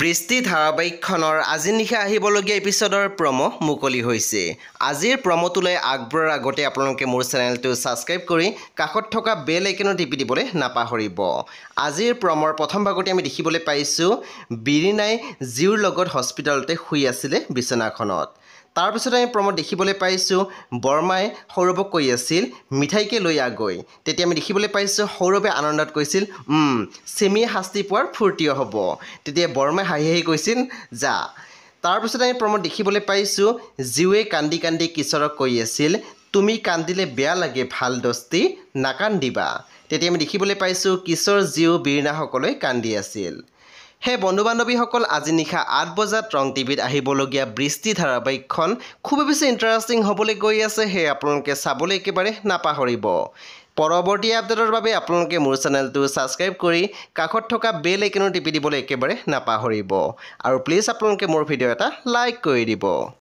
বৃষ্টি ধাৰাবাহিকখনৰ আজি নিশা আহিবলগীয়া এপিছডৰ প্ৰম' মুকলি হৈছে আজিৰ প্ৰম'টোলৈ আগবঢ়াৰ আগতে আপোনালোকে মোৰ চেনেলটো ছাবস্ক্ৰাইব কৰি কাষত থকা বেল আইকনো টিপি দিবলৈ নাপাহৰিব আজিৰ প্ৰম'ৰ প্ৰথম ভাগতে আমি দেখিবলৈ পাইছোঁ বিৰিণাই জিৰ লগত হস্পিটেলতে শুই আছিলে বিচনাখনত তাৰপিছতে আমি প্ৰমোদ দেখিবলৈ পাইছোঁ বৰমাই সৌৰভক কৈ আছিল মিঠাইকে লৈ আগৈ তেতিয়া আমি দেখিবলৈ পাইছোঁ সৌৰভে আনন্দত কৈছিল চেমি শাস্তি পোৱাৰ ফূৰ্তিয় হ'ব তেতিয়া বৰ্মাই হাঁহি হাঁহি কৈছিল যা তাৰপিছতে আমি প্ৰমোদ দেখিবলৈ পাইছোঁ জীৱে কান্দি কান্দি কিশোৰক কৈ আছিল তুমি কান্দিলে বেয়া লাগে ভাল দস্তি নাকান্দিবা তেতিয়া আমি দেখিবলৈ পাইছোঁ কিশোৰ জীও বীৰ্ণাসকলৈ কান্দি আছিল সেই বন্ধু বান্ধৱীসকল আজি নিশা আঠ বজাত ৰং টিভিত আহিবলগীয়া বৃষ্টি ধাৰাবাহিকখন খুবেই বেছি ইণ্টাৰেষ্টিং হ'বলৈ গৈ আছে সেই আপোনালোকে চাবলৈ একেবাৰে নাপাহৰিব পৰৱৰ্তী আপডেটৰ বাবে আপোনালোকে মোৰ চেনেলটো ছাবস্ক্ৰাইব কৰি কাষত থকা বেল আইকনো টিপি দিবলৈ একেবাৰে নাপাহৰিব আৰু প্লিজ আপোনালোকে মোৰ ভিডিঅ' এটা লাইক কৰি দিব